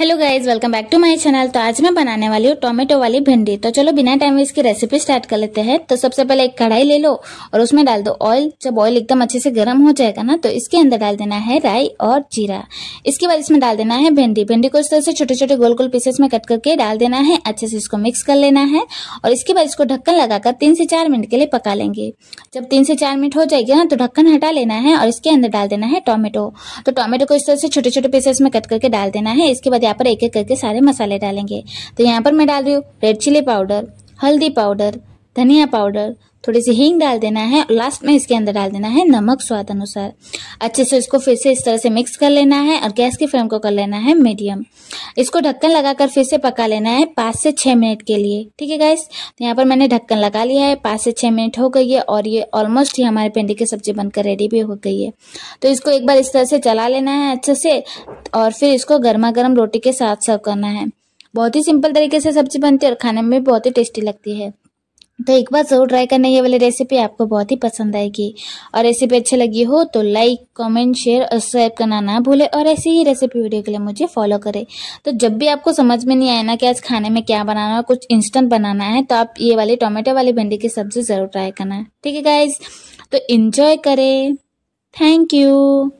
hello guys welcome back to my channel तो आज मैं बनाने वाली हूँ टोमेटो वाली भिंडी तो चलो बिना टाइम इसकी रेसिपी स्टार्ट कर लेते हैं तो सबसे पहले एक कढ़ाई ले लो और उसमें डाल दो ऑयल जब ऑयल एकदम अच्छे से गर्म हो जाएगा ना तो इसके अंदर डाल देना है राई और जीरा इसके बाद इसमें डाल देना है भिंडी भिंडी को इस तरह से छोटे छोटे गोल गोल पीसेस में कट करके डाल देना है अच्छे से इसको मिक्स कर लेना है और इसके बाद इसको ढक्कन लगाकर तीन से चार मिनट के लिए पका लेंगे जब तीन से चार मिनट हो जाएगी ना तो ढक्कन हटा लेना है और इसके अंदर डाल देना है टोमेटो तो टोमेटो को इस तरह से छोटे छोटे पीसेस में कट करके डाल देना है इसके बाद यहाँ पर एक एक करके सारे मसाले डालेंगे तो यहाँ पर मैं डाल रही हूँ रेड चिली पाउडर हल्दी पाउडर धनिया पाउडर थोड़ी सी हींग डाल देना है और लास्ट में इसके अंदर डाल देना है नमक स्वाद अनुसार अच्छे से इसको फिर से इस तरह से मिक्स कर लेना है और गैस की फ्लेम को कर लेना है मीडियम इसको ढक्कन लगाकर फिर से पका लेना है पाँच से छः मिनट के लिए ठीक है गैस तो यहाँ पर मैंने ढक्कन लगा लिया है पाँच से छः मिनट हो गई है और ये ऑलमोस्ट ही हमारे पिंडी की सब्जी बनकर रेडी भी हो गई है तो इसको एक बार इस तरह से चला लेना है अच्छे से और फिर इसको गर्मा गर्म रोटी के साथ सर्व करना है बहुत ही सिंपल तरीके से सब्जी बनती है और खाने में बहुत ही टेस्टी लगती है तो एक बार ज़रूर ट्राई करना ये वाली रेसिपी आपको बहुत ही पसंद आएगी और रेसिपी अच्छी लगी हो तो लाइक कमेंट शेयर और सब्सक्राइब करना ना भूले और ऐसी ही रेसिपी वीडियो के लिए मुझे फॉलो करें तो जब भी आपको समझ में नहीं आए ना कि आज खाने में क्या बनाना है कुछ इंस्टेंट बनाना है तो आप ये वाली टोमेटो वाली भिंडी की सब्ज़ी ज़रूर ट्राई करना ठीक है गाइज तो इंजॉय करें थैंक यू